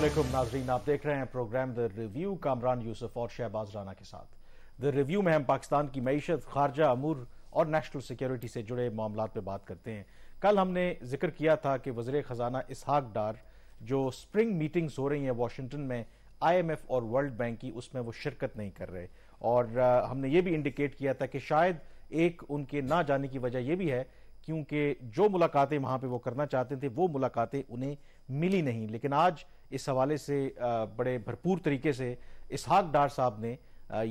अल्लाम नाजरीन आप देख रहे हैं program the review Kamran Yusuf और शहबाज राना के साथ द रिव्यू में हम पाकिस्तान की मीशत खारजा अमूर और नेशनल सिक्योरिटी से जुड़े मामला पर बात करते हैं कल हमने जिक्र किया था कि वजर ख़जाना इसहाक डार जो स्प्रिंग मीटिंग्स हो रही हैं वाशिंगटन में आई एम एफ और वर्ल्ड बैंक की उसमें वो शिरकत नहीं कर रहे और हमने ये भी इंडिकेट किया था कि शायद एक उनके ना जाने की वजह यह भी है क्योंकि जो मुलाकातें वहाँ पर वो करना चाहते थे वो मुलाकातें उन्हें मिली नहीं लेकिन आज इस हवाले से बड़े भरपूर तरीके से इसहाक डार साहब ने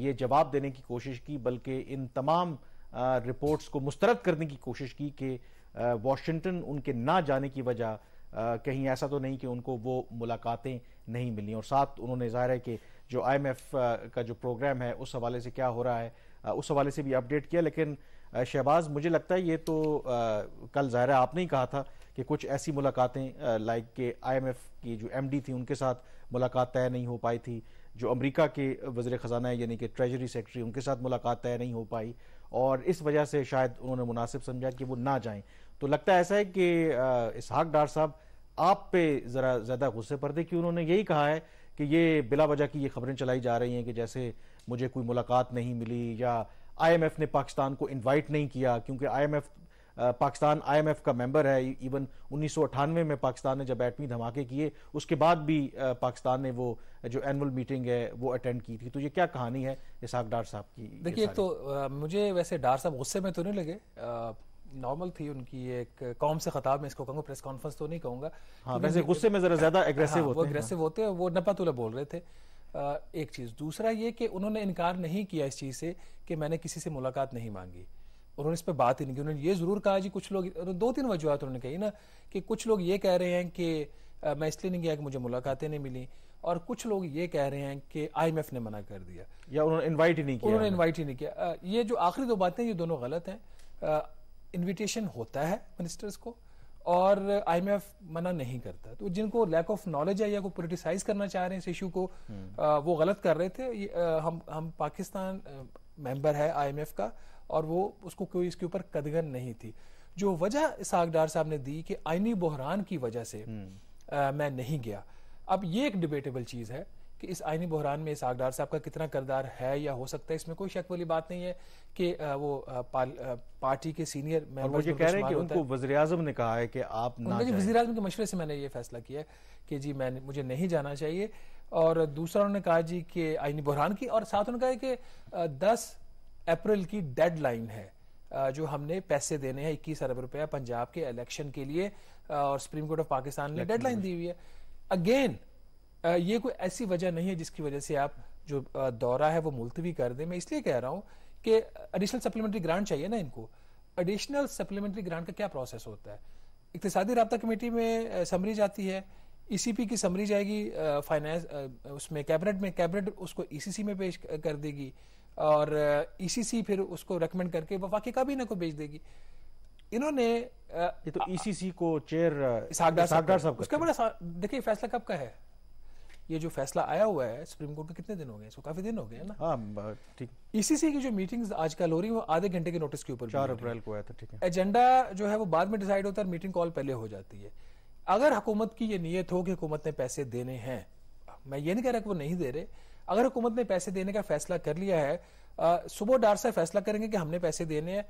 ये जवाब देने की कोशिश की बल्कि इन तमाम रिपोर्ट्स को मुस्तरद करने की कोशिश की कि वाशिंगटन उनके ना जाने की वजह कहीं ऐसा तो नहीं कि उनको वो मुलाकातें नहीं मिली और साथ उन्होंने जाहिर है कि जो आईएमएफ का जो प्रोग्राम है उस हवाले से क्या हो रहा है उस हवाले से भी अपडेट किया लेकिन शहबाज मुझे लगता है ये तो कल जाहिर आपने ही कहा था कि कुछ ऐसी मुलाकातें लाइक के आईएमएफ की जो एमडी थी उनके साथ मुलाकात तय नहीं हो पाई थी जो अमेरिका के वजर ख़जाना है यानी कि ट्रेजरी सेक्रेटरी उनके साथ मुलाकात तय नहीं हो पाई और इस वजह से शायद उन्होंने मुनासिब समझा कि वो ना जाएं तो लगता ऐसा है कि इसहाक डार साहब आप पे ज़रा ज़्यादा गुस्से पर थे कि उन्होंने यही कहा है कि ये बिला वजह की ये खबरें चलाई जा रही हैं कि जैसे मुझे कोई मुलाकात नहीं मिली या आईएमएफ ने पाकिस्तान को इनवाइट नहीं किया क्योंकि आईएमएफ पाकिस्तान आईएमएफ का मेंबर है इवन e-, उन्नीस में पाकिस्तान ने जब एटमी धमाके किए उसके बाद भी पाकिस्तान ने वो जो एनुअल मीटिंग है वो अटेंड की थी तो ये क्या कहानी है इसहाक डार साहब की देखिए तो आ, मुझे वैसे डार साहब गुस्से में तो नहीं लगे नॉर्मल थी उनकी एक कौम से खताब में इसको कहूंगा प्रेस कॉन्फ्रेंस तो नहीं कहूंगा हाँ, वैसे गुस्से में जरा ज्यादा एग्रेसिव हाँ, होते एग्रेसिव होते हैं वो नपातुला बोल रहे थे एक चीज़ दूसरा ये कि उन्होंने इनकार नहीं किया इस चीज़ से कि मैंने किसी से मुलाकात नहीं मांगी उन्होंने इस पर बात ही नहीं की उन्होंने ये जरूर कहा जी कुछ लोग दो तीन वजूहत उन्होंने कही ना कि कुछ लोग ये कह रहे हैं कि आ, मैं इसलिए नहीं गया कि मुझे मुलाकातें नहीं मिली और कुछ लोग ये कह रहे हैं कि आईएमएफ ने मना कर दिया या उन्होंने इनवाइट ही नहीं किया उन्होंने इनवाइट ही नहीं किया ये जो आखिरी दो बातें ये दोनों गलत हैं इनविटेशन होता है मिनिस्टर्स को और आईएमएफ मना नहीं करता तो जिनको लैक ऑफ नॉलेज है या को पोलिटिसाइज करना चाह रहे हैं इस इशू को आ, हम्म। वो गलत कर रहे थे आ, हम हम पाकिस्तान मेंबर है आईएमएफ का और वो उसको कोई इसके ऊपर कदगन नहीं थी जो वजह इसहाक साहब ने दी कि आईनी बहरान की वजह से आ, हम्म। मैं नहीं गया अब ये एक डिबेटेबल चीज़ है कि इस आईनी बहरान में इस साहब का कितना करदार है या हो सकता है इसमें कोई शक वाली बात नहीं है कि वो पार्टी के सीनियर मेंबर्स कह रहे उनको वजीर आजम ने कहा है कि आप ना वजीर के मशवरे से मैंने ये फैसला किया कि जी मैंने मुझे नहीं जाना चाहिए और दूसरा उन्होंने कहा जी कि आईनी बहरान की और साथ उन्होंने कहा कि दस अप्रैल की डेडलाइन है जो हमने पैसे देने हैं इक्कीस अरब रुपया पंजाब के इलेक्शन के लिए और सुप्रीम कोर्ट ऑफ पाकिस्तान ने डेडलाइन दी हुई है अगेन ये कोई ऐसी वजह नहीं है जिसकी वजह से आप जो दौरा है वो मुलतवी कर दें मैं इसलिए कह रहा हूं कि एडिशनल सप्लीमेंट्री ग्रांट चाहिए ना इनको एडिशनल सप्लीमेंट्री ग्रांट का क्या प्रोसेस होता है इकतसादी रबता कमेटी में समरी जाती है ईसीपी e की समरी जाएगी फाइनेंस उसमें कैबिनेट में कैबिनेट उसको ईसीसी e में पेश कर देगी और ईसीसी e फिर उसको रेकमेंड करके वो वाकई काबीना को भेज देगी इन्होंने ये तो ईसीसी e को चेयर सागदार साहब उसका बड़ा देखिए फैसला कब का है ये जो फैसला आया हुआ है सुप्रीम कोर्ट को कितने दिन हो गए इसको काफी दिन हो गए ना हाँ ठीक ईसीसी e की जो मीटिंग्स आजकल हो रही है वो आधे घंटे के नोटिस के ऊपर चार अप्रैल को आया था ठीक है एजेंडा जो है वो बाद में डिसाइड होता है मीटिंग कॉल पहले हो जाती है अगर हुकूमत की ये नीयत हो कि हुकूमत ने पैसे देने हैं मैं ये नहीं कह रहा कि वो नहीं दे रहे अगर हुकूमत ने पैसे देने का फैसला कर लिया है सुबह डार साहब फैसला करेंगे कि हमने पैसे देने हैं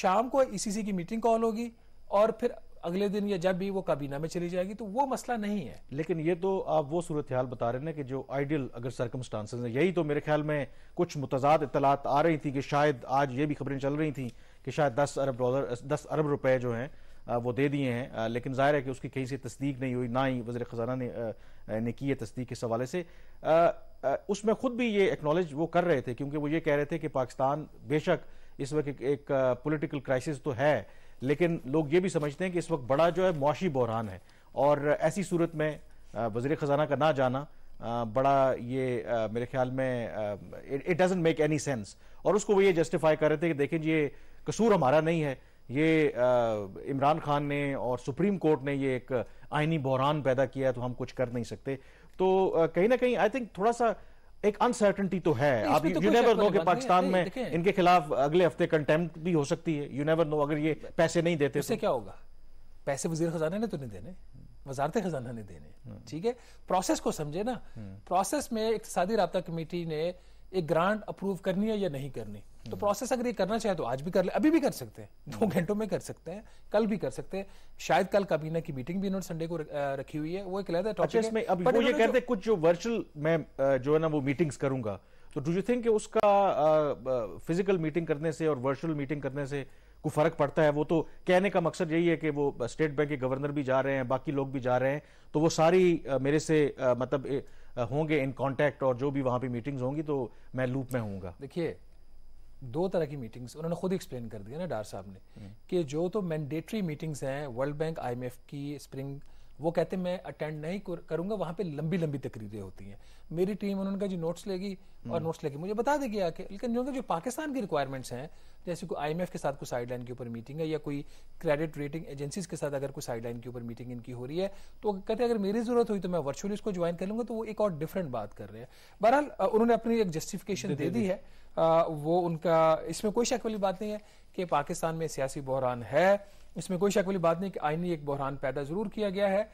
शाम को ईसीसी e की मीटिंग कॉल होगी और फिर अगले दिन या जब भी वो काबीना में चली जाएगी तो वो मसला नहीं है लेकिन ये तो आप वो सूरत हाल बता रहे हैं कि जो आइडियल अगर सर्कमस्टांसेस हैं यही तो मेरे ख्याल में कुछ मुतजाद इतलात आ रही थी कि शायद आज ये भी खबरें चल रही थी कि शायद दस अरब डॉलर दस अरब रुपए जो हैं वो दे दिए हैं लेकिन जाहिर है कि उसकी कहीं से तस्दीक नहीं हुई ना ही वजर ख़जाना ने, ने की है तस्दीक इस हवाले से आ, उसमें खुद भी ये एक्नॉलेज वो कर रहे थे क्योंकि वो ये कह रहे थे कि पाकिस्तान बेशक इस वक्त एक, एक पॉलिटिकल क्राइसिस तो है लेकिन लोग ये भी समझते हैं कि इस वक्त बड़ा जो है मुआशी बहरान है और ऐसी सूरत में वजीर ख़जाना का ना जाना बड़ा ये मेरे ख्याल में it doesn't make any sense और उसको वो ये जस्टिफाई कर रहे थे कि देखें ये कसूर हमारा नहीं है ये इमरान खान ने और सुप्रीम कोर्ट ने ये एक आइनी बहरान पैदा किया है तो हम कुछ कर नहीं सकते तो कहीं ना कहीं आई थिंक थोड़ा सा एक अनसर्टनटी तो है आप यू नेवर नो कि पाकिस्तान में इनके खिलाफ अगले हफ्ते कंटेम्प्ट भी हो सकती है यू नेवर नो अगर ये पैसे नहीं देते इससे तो। क्या होगा पैसे वजीर खजाना ने तो नहीं देने वजारत खजाना ने देने हम्म। ठीक है प्रोसेस को समझे ना प्रोसेस हम्म। में इकतदी रबता कमेटी ने एक ग्रांट अप्रूव करनी है या नहीं करनी तो प्रोसेस अगर ये करना चाहे तो आज भी कर ले अभी भी कर सकते हैं दो हम्म। घंटों में कर सकते हैं कल भी कर सकते हैं शायद कल काबीना की मीटिंग भी इन्होंने संडे को रखी हुई है वो एक अलग टॉपिक अच्छा, है वो ये कहते हैं कुछ जो वर्चुअल मैं जो है ना वो मीटिंग्स करूंगा तो डू यू थिंक उसका फिजिकल मीटिंग करने से और वर्चुअल मीटिंग करने से को फर्क पड़ता है वो तो कहने का मकसद यही है कि वो स्टेट बैंक के गवर्नर भी जा रहे हैं बाकी लोग भी जा रहे हैं तो वो सारी मेरे से मतलब होंगे इन कांटेक्ट और जो भी वहां पे मीटिंग्स होंगी तो मैं लूप में होऊंगा देखिए दो तरह की मीटिंग्स उन्होंने खुद एक्सप्लेन कर दिया ना डार साहब ने हम्म। कि जो तो मैंडेटरी मीटिंग्स हैं वर्ल्ड बैंक आई की स्प्रिंग वो कहते मैं अटेंड नहीं करूंगा वहां पे लंबी लंबी तकरीरें होती हैं मेरी टीम उन्होंने जो नोट्स लेगी और नोट्स हम्म। लेके मुझे बता देगी आके लेकिन जो जो पाकिस्तान की रिक्वायरमेंट्स हैं जैसे कोई आईएमएफ के साथ कोई साइडलाइन के ऊपर मीटिंग है या कोई क्रेडिट रेटिंग एजेंसीज के साथ अगर कोई साइडलाइन के ऊपर मीटिंग इनकी हो रही है तो कहते अगर मेरी जरूरत हुई तो मैं वर्चुअली उसको ज्वाइन कर लूंगा तो वो एक और डिफरेंट बात कर रहे हैं बहरहाल उन्होंने अपनी एक जस्टिफिकेशन दे दी है वो उनका इसमें कोई शक वाली बात नहीं है कि पाकिस्तान में सियासी बहरान है इसमें कोई शक वाली बात नहीं कि आईनी एक बहरान पैदा जरूर किया गया है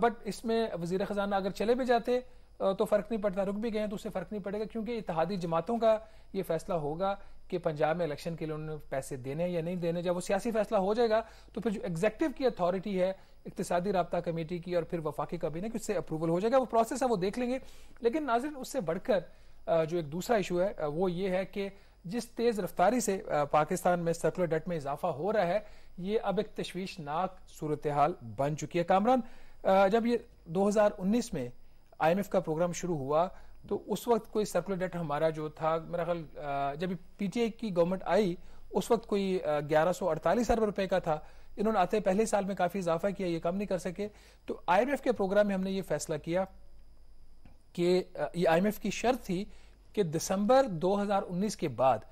बट इसमें वजीर खजाना अगर चले भी जाते तो फर्क नहीं पड़ता रुक भी गए तो उससे फर्क नहीं पड़ेगा क्योंकि इतिहादी जमातों का यह फैसला होगा कि पंजाब में इलेक्शन के लिए उन्होंने पैसे देने या नहीं देने जब वो सियासी फैसला हो जाएगा तो फिर जो एग्जेक्टिव की अथॉरिटी है इकतदी रबता कमेटी की और फिर वफाकी कि उससे अप्रूवल हो जाएगा वो प्रोसेस है वो देख लेंगे लेकिन नाजिर उससे बढ़कर जो एक दूसरा इशू है वो ये है कि जिस तेज रफ्तारी से पाकिस्तान में सर्कुलर डेट में इजाफा हो रहा है ये अब एक तशवीशनाक सूरत हाल बन चुकी है कामरान जब ये 2019 में आईएमएफ का प्रोग्राम शुरू हुआ तो उस वक्त कोई सर्कुलर डेट हमारा जो था मेरा ख्याल जब पीटीआई की गवर्नमेंट आई उस वक्त कोई 1148 अरब रुपए का था इन्होंने आते पहले साल में काफी इजाफा किया ये कम नहीं कर सके तो आईएमएफ के प्रोग्राम में हमने ये फैसला किया कि ये आईएमएफ की शर्त थी कि दिसंबर 2019 के बाद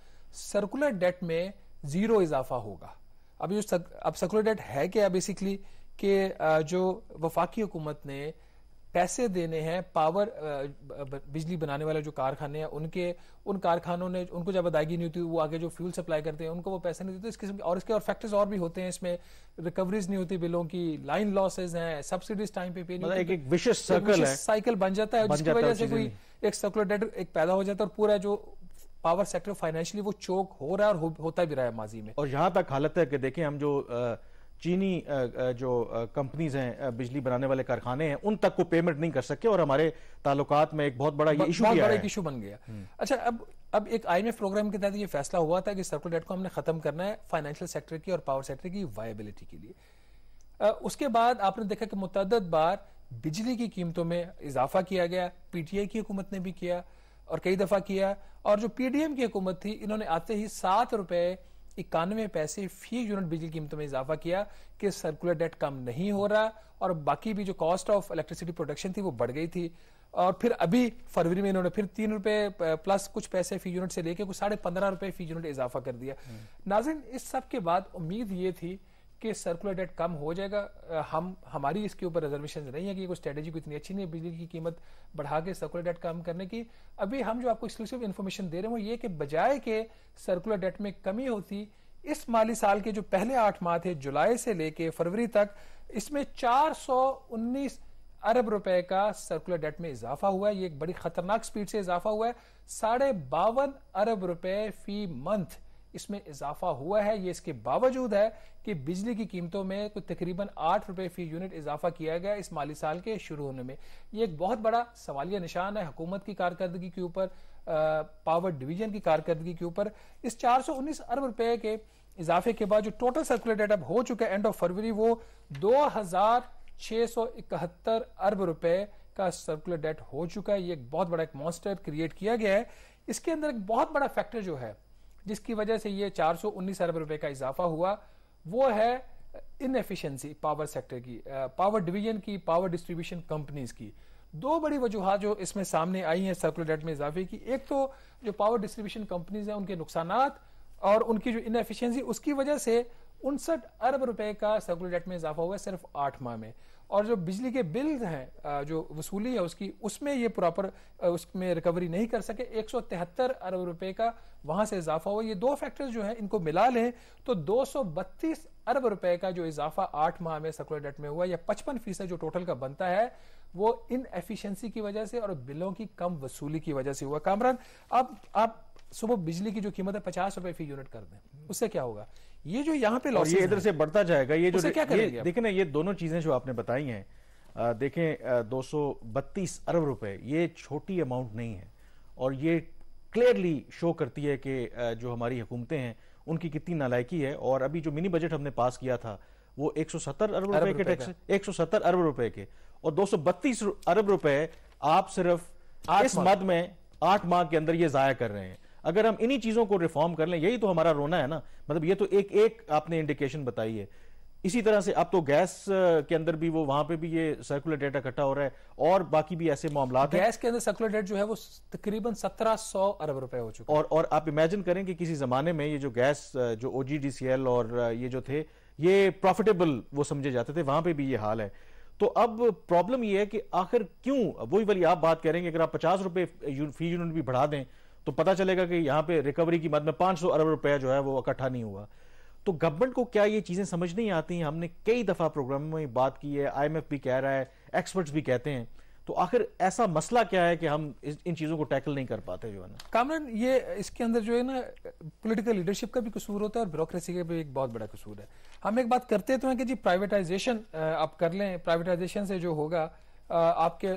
सर्कुलर डेट में जीरो इजाफा होगा अब ये सक, अब सर्कुलर डेट है क्या बेसिकली कि जो वफाकी हुकूमत ने पैसे देने हैं पावर बिजली बनाने वाले जो कारखाने हैं उनके उन कारखानों ने उनको जब अदायगी नहीं होती वो आगे जो फ्यूल सप्लाई करते हैं उनको वो पैसे नहीं देते इस किस्म के और इसके और फैक्टर्स और भी होते हैं इसमें रिकवरीज नहीं होती बिलों की लाइन लॉसेज हैं सब्सिडीज टाइम पे पे नहीं मतलब एक, विशेष सर्कल साइकिल बन जाता है जिसकी वजह से कोई एक सर्कुलर डेट एक पैदा हो जाता है और पूरा जो पावर सेक्टर फाइनेंशियली वो चोक हो रहा है और होता भी रहा है माजी में और यहां तक हालत है कि देखें हम जो चीनी जो कंपनीज हैं बिजली बनाने वाले कारखाने हैं उन तक को पेमेंट नहीं कर सके और हमारे तालुकात में एक बहुत बड़ा ये इशू बहुत बड़ा इशू बन गया हम्म। अच्छा अब अब एक आई प्रोग्राम के तहत ये फैसला हुआ था कि सर्कुल डेट को हमने खत्म करना है फाइनेंशियल सेक्टर की और पावर सेक्टर की वायबिलिटी के लिए उसके बाद आपने देखा कि मुतद बार बिजली की कीमतों में इजाफा किया गया पीटीआई की हुकूमत ने भी किया और कई दफा किया और जो पीडीएम की हुकूमत थी इन्होंने आते ही सात रुपए इक्यानवे पैसे फी यूनिट बिजली कीमतों में इजाफा किया कि सर्कुलर डेट कम नहीं हो रहा और बाकी भी जो कॉस्ट ऑफ इलेक्ट्रिसिटी प्रोडक्शन थी वो बढ़ गई थी और फिर अभी फरवरी में इन्होंने फिर तीन रुपए प्लस कुछ पैसे फी यूनिट से लेके कुछ साढ़े पंद्रह रुपए फी यूनिट इजाफा कर दिया हम्म। नाजिन इस सब के बाद उम्मीद ये थी के सर्कुलर डेट कम हो जाएगा हम हमारी इसके ऊपर रिजर्वेशन नहीं है कि कोई स्ट्रेटेजी को इतनी अच्छी नहीं है बिजली की कीमत बढ़ा के सर्कुलर डेट कम करने की अभी हम जो आपको एक्सक्लूसिव इन्फॉर्मेशन दे रहे हैं वो ये कि बजाय के सर्कुलर डेट में कमी होती इस माली साल के जो पहले आठ माह थे जुलाई से लेके फरवरी तक इसमें चार अरब रुपए का सर्कुलर डेट में इजाफा हुआ है ये एक बड़ी खतरनाक स्पीड से इजाफा हुआ है साढ़े बावन अरब रुपए फी मंथ इसमें इजाफा हुआ है ये इसके बावजूद है कि बिजली की कीमतों में कुछ तकरीबन आठ रुपए फी यूनिट इजाफा किया गया इस माली साल के शुरू होने में ये एक बहुत बड़ा सवालिया निशान है हुकूमत की कारकर्दगी के ऊपर पावर डिवीजन की कारकर्दगी के ऊपर इस चार सौ उन्नीस अरब रुपए के इजाफे के बाद जो टोटल सर्कुलेटेड अब हो चुका है एंड ऑफ फरवरी वो दो हजार छह सौ इकहत्तर अरब रुपए का सर्कुलर डेट हो चुका है ये एक बहुत बड़ा एक मॉन्स्टर क्रिएट किया गया है इसके अंदर एक बहुत बड़ा फैक्टर जो है जिसकी वजह से ये 419 अरब रुपए का इजाफा हुआ वो है इनएफिशिएंसी पावर सेक्टर की पावर डिवीजन की पावर डिस्ट्रीब्यूशन कंपनीज की दो बड़ी वजूहत जो इसमें सामने आई हैं सर्कुलर डेट में इजाफे की एक तो जो पावर डिस्ट्रीब्यूशन कंपनीज हैं उनके नुकसान और उनकी जो इनएफिशिएंसी उसकी वजह से उनसठ अरब रुपए का सर्कुलर डेट में इजाफा हुआ है सिर्फ आठ माह में और जो बिजली के बिल हैं जो वसूली है उसकी उसमें ये प्रॉपर उसमें रिकवरी नहीं कर सके एक अरब रुपए का वहां से इजाफा हुआ ये दो फैक्टर्स जो हैं इनको मिला लें तो 232 अरब रुपए का जो इजाफा आठ माह में सर्कुलर डेट में हुआ या पचपन फीसद जो टोटल का बनता है वो इन एफिशिएंसी की वजह से और बिलों की कम वसूली की वजह से हुआ कामरान अब आप सुबह बिजली की जो कीमत है पचास रुपए फी यूनिट कर दें उससे क्या होगा ये जो यहाँ पे लॉस इधर से बढ़ता जाएगा ये जो क्या करेंगे देखें ना ये दोनों चीजें जो आपने बताई हैं देखें दो अरब रुपए ये छोटी अमाउंट नहीं है और ये क्लियरली शो करती है कि जो हमारी हुकूमतें हैं उनकी कितनी नालायकी है और अभी जो मिनी बजट हमने पास किया था वो 170 अरब रुपए के टैक्स 170 अरब रुपए के और 232 अरब रुपए आप सिर्फ इस मद में आठ माह के अंदर ये जाया कर रहे हैं अगर हम इन्हीं चीजों को रिफॉर्म कर लें यही तो हमारा रोना है ना मतलब ये तो एक एक आपने इंडिकेशन बताई है इसी तरह से अब तो गैस के अंदर भी वो वहां पे भी ये सर्कुलर डेटा इकट्ठा हो रहा है और बाकी भी ऐसे मामला गैस के अंदर सर्कुलर डेट जो है वो तकरीबन सत्रह सौ अरब रुपए हो चुके और और आप इमेजिन करें कि किसी जमाने में ये जो गैस जो ओ और ये जो थे ये प्रॉफिटेबल वो समझे जाते थे वहां पर भी ये हाल है तो अब प्रॉब्लम यह है कि आखिर क्यों वही वाली आप बात करेंगे अगर आप पचास रुपए फी यूनिट भी बढ़ा दें तो पता चलेगा कि यहाँ पे रिकवरी की मद में 500 अरब रुपया जो है वो इकट्ठा नहीं हुआ तो गवर्नमेंट को क्या ये चीज़ें समझ नहीं आती हमने कई दफ़ा प्रोग्राम में बात की है आईएमएफ भी कह रहा है एक्सपर्ट्स भी कहते हैं तो आखिर ऐसा मसला क्या है कि हम इन चीज़ों को टैकल नहीं कर पाते जो है ना कामरान ये इसके अंदर जो है ना पोलिटिकल लीडरशिप का भी कसूर होता है और ब्यूरोसी का भी एक बहुत बड़ा कसूर है हम एक बात करते तो हैं कि जी प्राइवेटाइजेशन आप कर लें प्राइवेटाइजेशन से जो होगा आपके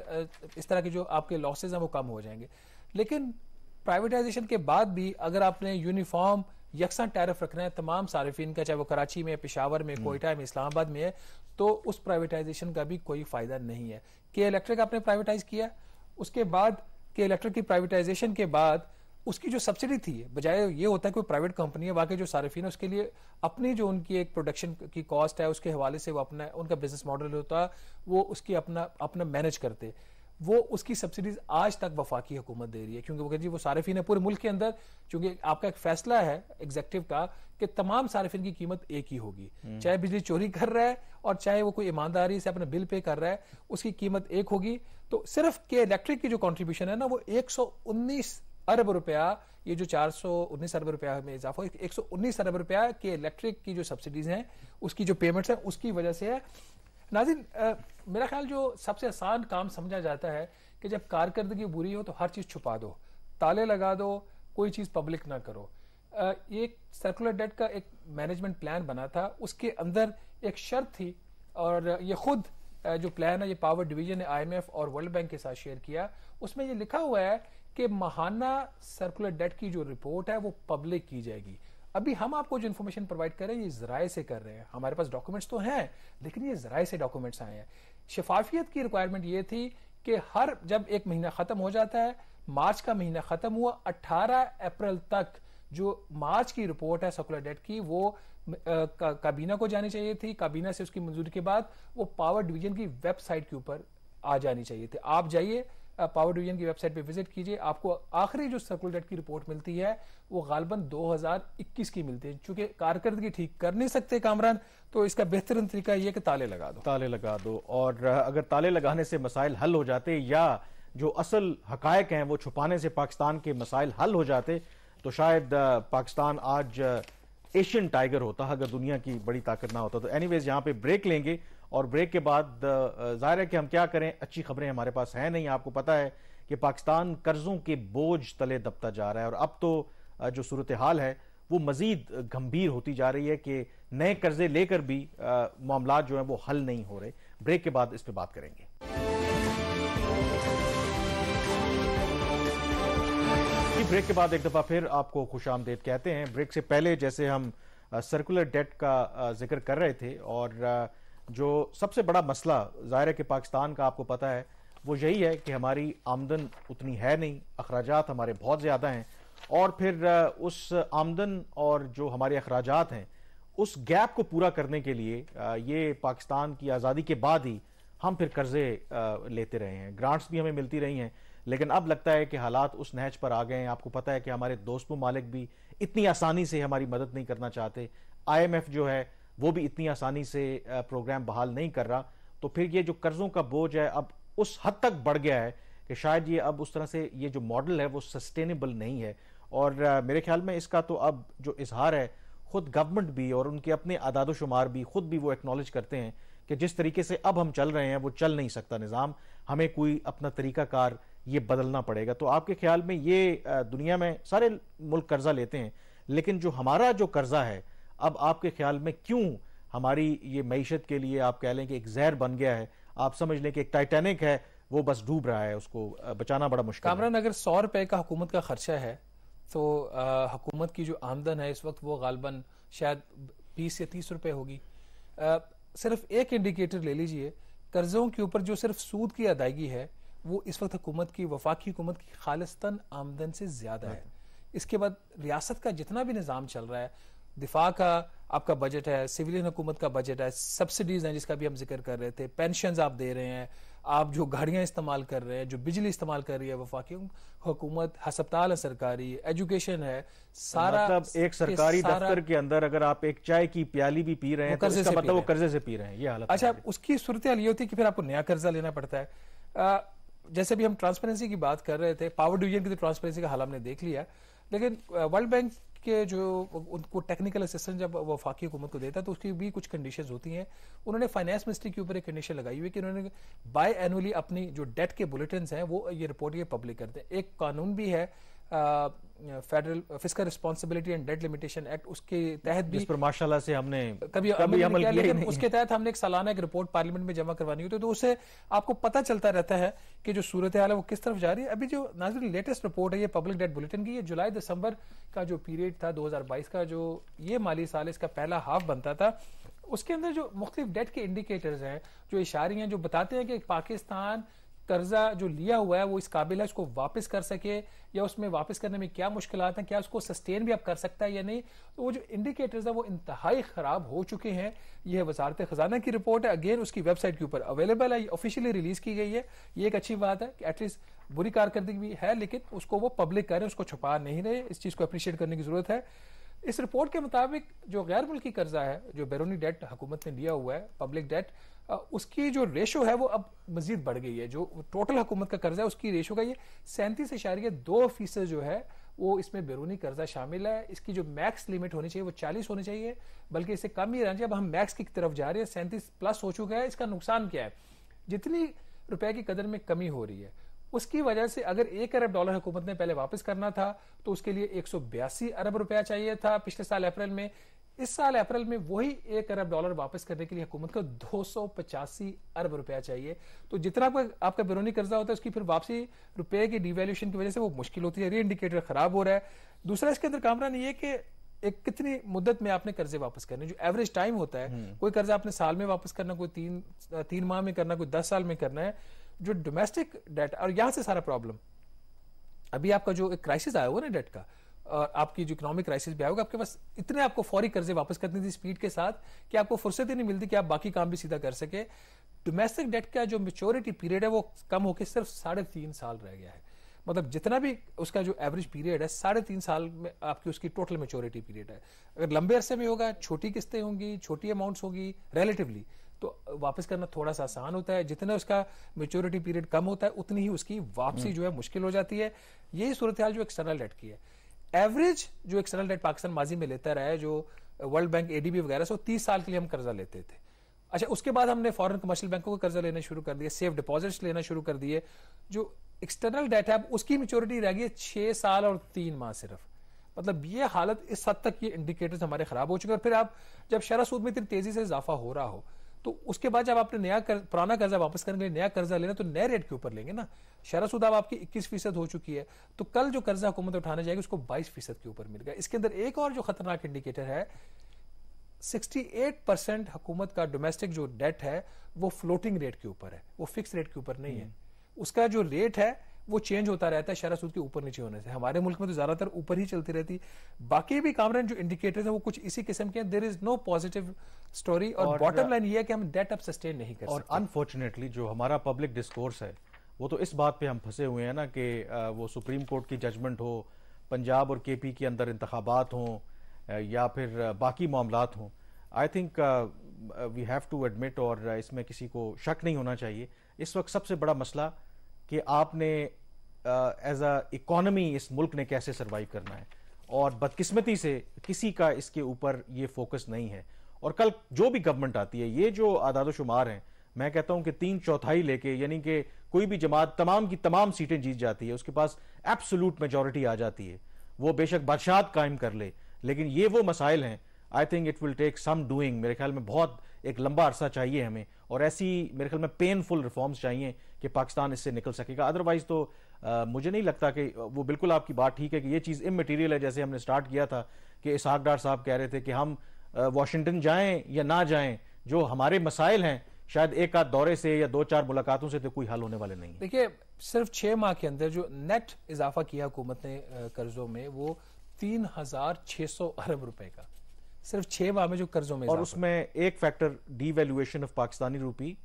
इस तरह के जो आपके लॉसेज हैं वो कम हो जाएंगे लेकिन प्राइवेटाइजेशन के बाद भी अगर आपने यूनिफॉर्म यकसा टैरिफ रखना है तमाम सार्फिन का चाहे वो कराची में पिशावर में हम्म। कोयटा में इस्लामाबाद में है तो उस प्राइवेटाइजेशन का भी कोई फायदा नहीं है के इलेक्ट्रिक आपने प्राइवेटाइज किया उसके बाद के इलेक्ट्रिक की प्राइवेटाइजेशन के बाद उसकी जो सब्सिडी थी बजाय ये होता है कि प्राइवेट कंपनी है बाकी जो सार्फिन है उसके लिए अपनी जो उनकी एक प्रोडक्शन की कॉस्ट है उसके हवाले से वो अपना उनका बिजनेस मॉडल होता है वो उसकी अपना अपना मैनेज करते वो उसकी सब्सिडीज आज तक वफाकी हुकूमत दे रही है क्योंकि वो कहती है वो सार्फिन है पूरे मुल्क के अंदर चूंकि आपका एक फैसला है एग्जेक्टिव का कि तमाम सार्फिन की कीमत एक ही होगी हम्म। चाहे बिजली चोरी कर रहा है और चाहे वो कोई ईमानदारी से अपना बिल पे कर रहा है उसकी कीमत एक होगी तो सिर्फ के इलेक्ट्रिक की जो कॉन्ट्रीब्यूशन है ना वो एक अरब रुपया ये जो चार अरब रुपया में इजाफा एक सौ अरब रुपया के इलेक्ट्रिक की जो सब्सिडीज हैं उसकी जो पेमेंट्स हैं उसकी वजह से है नाजिन मेरा ख्याल जो सबसे आसान काम समझा जाता है कि जब कारकर्दगी बुरी हो तो हर चीज़ छुपा दो ताले लगा दो कोई चीज़ पब्लिक ना करो ये सर्कुलर डेट का एक मैनेजमेंट प्लान बना था उसके अंदर एक शर्त थी और ये खुद जो प्लान है ये पावर डिवीजन ने आईएमएफ और वर्ल्ड बैंक के साथ शेयर किया उसमें ये लिखा हुआ है कि महाना सर्कुलर डेट की जो रिपोर्ट है वो पब्लिक की जाएगी अभी हम आपको जो इन्फॉर्मेशन प्रोवाइड कर रहे हैं ये जराए से कर रहे हैं हमारे पास डॉक्यूमेंट्स तो हैं लेकिन ये जराए से डॉक्यूमेंट्स आए हैं शफाफियत की रिक्वायरमेंट ये थी कि हर जब एक महीना खत्म हो जाता है मार्च का महीना खत्म हुआ अट्ठारह अप्रैल तक जो मार्च की रिपोर्ट है सर्कुलर डेट की वो काबीना को जानी चाहिए थी काबीना से उसकी मंजूरी के बाद वो पावर डिवीजन की वेबसाइट के ऊपर आ जानी चाहिए थी आप जाइए पावर डिवीजन की वेबसाइट पे विजिट कीजिए आपको आखिरी जो डेट की रिपोर्ट मिलती है वो गालबन 2021 की मिलती है चूंकि कारकर्दगी ठीक कर नहीं सकते कामरान तो इसका बेहतरीन तरीका यह कि ताले लगा दो ताले लगा दो और अगर ताले लगाने से मसाइल हल हो जाते या जो असल हकायक हैं वो छुपाने से पाकिस्तान के मसाइल हल हो जाते तो शायद पाकिस्तान आज एशियन टाइगर होता अगर दुनिया की बड़ी ताकत ना होता तो एनीवेज यहां पे ब्रेक लेंगे और ब्रेक के बाद जाहिर है कि हम क्या करें अच्छी खबरें हमारे पास हैं नहीं आपको पता है कि पाकिस्तान कर्जों के बोझ तले दबता जा रहा है और अब तो जो सूरत हाल है वो मजीद गंभीर होती जा रही है कि नए कर्जे लेकर भी मामला जो है वो हल नहीं हो रहे ब्रेक के बाद इस पर बात करेंगे ब्रेक के बाद एक दफ़ा फिर आपको खुश आमदेद कहते हैं ब्रेक से पहले जैसे हम सर्कुलर डेट का जिक्र कर रहे थे और जो सबसे बड़ा मसला ज़ाहिर है कि पाकिस्तान का आपको पता है वो यही है कि हमारी आमदन उतनी है नहीं अखराज हमारे बहुत ज़्यादा हैं और फिर उस आमदन और जो हमारे अखराज हैं उस गैप को पूरा करने के लिए ये पाकिस्तान की आज़ादी के बाद ही हम फिर कर्जे लेते रहे हैं ग्रांट्स भी हमें मिलती रही हैं लेकिन अब लगता है कि हालात उस नहज पर आ गए हैं आपको पता है कि हमारे दोस्त ममालिक भी इतनी आसानी से हमारी मदद नहीं करना चाहते आईएमएफ जो है वो भी इतनी आसानी से प्रोग्राम बहाल नहीं कर रहा तो फिर ये जो कर्जों का बोझ है अब उस हद तक बढ़ गया है कि शायद ये अब उस तरह से ये जो मॉडल है वो सस्टेनेबल नहीं है और मेरे ख्याल में इसका तो अब जो इजहार है खुद गवर्नमेंट भी और उनके अपने आदाद शुमार भी खुद भी वो एक्नॉलेज करते हैं कि जिस तरीके से अब हम चल रहे हैं वो चल नहीं सकता निज़ाम हमें कोई अपना तरीकाकार ये बदलना पड़ेगा तो आपके ख्याल में ये दुनिया में सारे मुल्क कर्जा लेते हैं लेकिन जो हमारा जो कर्जा है अब आपके ख्याल में क्यों हमारी ये मीशत के लिए आप कह लें कि एक जहर बन गया है आप समझ लें कि एक टाइटेनिक है वो बस डूब रहा है उसको बचाना बड़ा मुश्किल कामरान अगर सौ रुपए का हुकूमत का खर्चा है तो हुकूमत की जो आमदन है इस वक्त वो गालबन शायद बीस या तीस रुपए होगी आ, सिर्फ एक इंडिकेटर ले लीजिए कर्जों के ऊपर जो सिर्फ सूद की अदायगी है वो इस वक्त हुकूमत की वफाकी हुकूमत की खालिस्तन आमदन से ज्यादा है हाँ। इसके बाद रियासत का जितना भी निज़ाम चल रहा है दिफा का आपका बजट है सिविलियन हुकूमत का बजट है सब्सिडीज हैं जिसका भी हम जिक्र कर रहे थे पेंशन आप दे रहे हैं आप जो गाड़ियां इस्तेमाल कर रहे हैं जो बिजली इस्तेमाल कर रही है वफाकी हुकूमत हस्पताल है सरकारी एजुकेशन है सारा मतलब एक सरकारी दफ्तर के अंदर अगर आप एक चाय की प्याली भी पी रहे हैं तो मतलब वो कर्जे से पी रहे हैं ये हालत अच्छा उसकी सूरत हाल ये होती है कि फिर आपको नया कर्जा लेना पड़ता है जैसे भी हम ट्रांसपेरेंसी की बात कर रहे थे पावर डिवीजन की तो ट्रांसपेरेंसी का हाल हमने देख लिया लेकिन वर्ल्ड बैंक के जो उनको टेक्निकल असिस्टेंट जब वफाकी हुकूमत को देता है तो उसकी भी कुछ कंडीशन होती हैं उन्होंने फाइनेंस मिनिस्ट्री के ऊपर एक कंडीशन लगाई हुई कि उन्होंने बाय एनुअली अपनी जो डेट के बुलेटिन हैं वो ये रिपोर्ट ये पब्लिक करते हैं एक कानून भी है federal fiscal responsibility and debt limitation act उसके तहत भी माशाल्लाह से हमने कभी, कभी अमल किया लेकिन उसके तहत हमने एक सालाना एक रिपोर्ट पार्लियामेंट में जमा करवानी होती है तो उससे आपको पता चलता रहता है कि जो सूरत हाल है वो किस तरफ जा रही है अभी जो नाजर लेटेस्ट रिपोर्ट है ये पब्लिक डेट बुलेटिन की ये जुलाई दिसंबर का जो पीरियड था 2022 का जो ये माली साल इसका पहला हाफ बनता था उसके अंदर जो मुख्तलिफ डेट के इंडिकेटर्स हैं जो इशारे हैं जो बताते हैं कि पाकिस्तान कर्जा जो लिया हुआ है वो इस काबिल है उसको वापस कर सके या उसमें वापस करने में क्या मुश्किल है क्या उसको सस्टेन भी आप कर सकता है या नहीं तो वो जो इंडिकेटर्स है वो इंतहाई खराब हो चुके हैं यह वजारत खजाना की रिपोर्ट है अगेन उसकी वेबसाइट के ऊपर अवेलेबल है ऑफिशियली रिलीज की गई है ये एक अच्छी बात है कि एटलीस्ट बुरी कारकर्दगी भी है लेकिन उसको वो पब्लिक करें उसको छुपा नहीं रहे इस चीज को अप्रिशिएट करने की जरूरत है इस रिपोर्ट के मुताबिक जो गैर मुल्की कर्जा है जो बैरूनी डेट हुकूमत ने लिया हुआ है पब्लिक डेट उसकी जो रेशो है वो अब मजीद बढ़ गई है जो टोटल हुकूमत का कर्जा है उसकी रेशो का ये सैंतीस इशारिया दो फीसद जो है वो इसमें बैरूनी कर्जा शामिल है इसकी जो मैक्स लिमिट होनी चाहिए वो चालीस होनी चाहिए बल्कि इससे कम ही रहना चाहिए अब हम मैक्स की तरफ जा रहे हैं सैंतीस प्लस हो चुका है इसका नुकसान क्या है जितनी रुपए की कदर में कमी हो रही है उसकी वजह से अगर एक अरब डॉलर हुकूमत ने पहले वापस करना था तो उसके लिए एक अरब रुपया चाहिए था पिछले साल अप्रैल में इस साल अप्रैल में वही एक अरब डॉलर वापस करने के लिए हुकूमत को दो अरब रुपया चाहिए तो जितना आपका आपका बिरोनी कर्जा होता है उसकी फिर वापसी रुपए की डिवेल्यूशन की वजह से वो मुश्किल होती है री इंडिकेटर खराब हो रहा है दूसरा इसके अंदर कामरान ये कि एक कितनी मुद्दत में आपने कर्जे वापस करने जो एवरेज टाइम होता है हम्म। कोई कर्जा आपने साल में वापस करना कोई तीन तीन माह में करना कोई दस साल में करना है जो डोमेस्टिक डेट और यहां से सारा प्रॉब्लम अभी आपका जो एक क्राइसिस आया हुआ ना डेट का और आपकी जो इकोनॉमिक क्राइसिस भी आएगा आपके पास इतने आपको फौरी कर्जे वापस करनी थी स्पीड के साथ कि आपको फुर्सत ही नहीं मिलती कि आप बाकी काम भी सीधा कर सके डोमेस्टिक डेट का जो मेच्योरिटी पीरियड है वो कम होकर सिर्फ साढ़े तीन साल रह गया है मतलब जितना भी उसका जो एवरेज पीरियड है साढ़े तीन साल में आपकी उसकी टोटल मेच्योरिटी पीरियड है अगर लंबे अरसे में होगा छोटी किस्तें होंगी छोटी अमाउंट्स होगी रिलेटिवली तो वापस करना थोड़ा सा आसान होता है जितना उसका मेच्योरिटी पीरियड कम होता है उतनी ही उसकी वापसी हम्म। जो है मुश्किल हो जाती है यही सूरत हाल जो एक्सटर्नल डेट की है एवरेज जो एक्सटर्नल डेट पाकिस्तान माजी में लेता रहा है जो वर्ल्ड बैंक एडीबी वगैरह से तीस साल के लिए हम कर्जा लेते थे अच्छा उसके बाद हमने फॉरेन कमर्शियल बैंकों को कर्जा लेना शुरू कर दिया सेफ डिपॉजिट्स लेना शुरू कर दिए जो एक्सटर्नल डेट है उसकी मेच्योरिटी रह गई है छह साल और तीन माह सिर्फ मतलब ये हालत इस हद तक ये इंडिकेटर्स हमारे खराब हो चुके हैं और फिर आप जब शरा सूद में इतनी तेजी से इजाफा हो रहा हो तो उसके बाद जब आपने नया कर, पुराना कर्जा वापस करने के लिए नया कर्जा लेना तो नए रेट के ऊपर लेंगे ना शरा सुदाब आपकी इक्कीस फीसद हो चुकी है तो कल जो कर्जा हुकूमत उठाने जाएगी उसको बाईस फीसद के ऊपर मिल गया इसके अंदर एक और जो खतरनाक इंडिकेटर है 68 परसेंट हुकूमत का डोमेस्टिक जो डेट है वो फ्लोटिंग रेट के ऊपर है वो फिक्स रेट के ऊपर नहीं है हम्म। उसका जो रेट है वो चेंज होता रहता है शरा सूद के ऊपर नीचे होने से हमारे मुल्क में तो ज्यादातर ऊपर ही चलती रहती है बाकी भी कामरान जो इंडिकेटर्स है वो कुछ इसी किस्म के there is no positive story और बॉटम लाइन ये है कि हम डेट अप सस्टेन नहीं कर और अनफॉर्चुनेटली जो हमारा पब्लिक डिस्कोर्स है वो तो इस बात पर हम फंसे हुए हैं ना कि वो सुप्रीम कोर्ट की जजमेंट हो पंजाब और के पी के अंदर इंतबात हों या फिर बाकी मामला हों I think we have to admit और इसमें किसी को शक नहीं होना चाहिए इस वक्त सबसे बड़ा मसला कि आपने एज अ इकोनमी इस मुल्क ने कैसे सर्वाइव करना है और बदकिस्मती से किसी का इसके ऊपर ये फोकस नहीं है और कल जो भी गवर्नमेंट आती है ये जो आदाद शुमार हैं मैं कहता हूं कि तीन चौथाई लेके यानी कि कोई भी जमात तमाम की तमाम सीटें जीत जाती है उसके पास एब्सोलूट मेजोरिटी आ जाती है वो बेशक बादशाह कायम कर ले लेकिन ये वो मसाइल हैं I think it will take some doing मेरे ख्याल में बहुत एक लंबा अरसा चाहिए हमें और ऐसी मेरे ख्याल में पेनफुल रिफॉर्म्स चाहिए कि पाकिस्तान इससे निकल सकेगा अदरवाइज तो आ, मुझे नहीं लगता कि वो बिल्कुल आपकी बात ठीक है कि ये चीज़ इम मटीरियल है जैसे हमने स्टार्ट किया था कि इसहाक डार साहब कह रहे थे कि हम वाशिंगटन जाएं या ना जाएं जो हमारे मसाइल हैं शायद एक आध दौरे से या दो चार मुलाकातों से तो कोई हल होने वाले नहीं देखिए सिर्फ छह माह के अंदर जो नेट इजाफा किया हुकूमत ने कर्जों में वो तीन हजार छह सौ अरब रुपए का सिर्फ छह माह में जो कर्जों में और उसमें एक फैक्टर डीवैल्यूएशन ऑफ पाकिस्तानी रूपी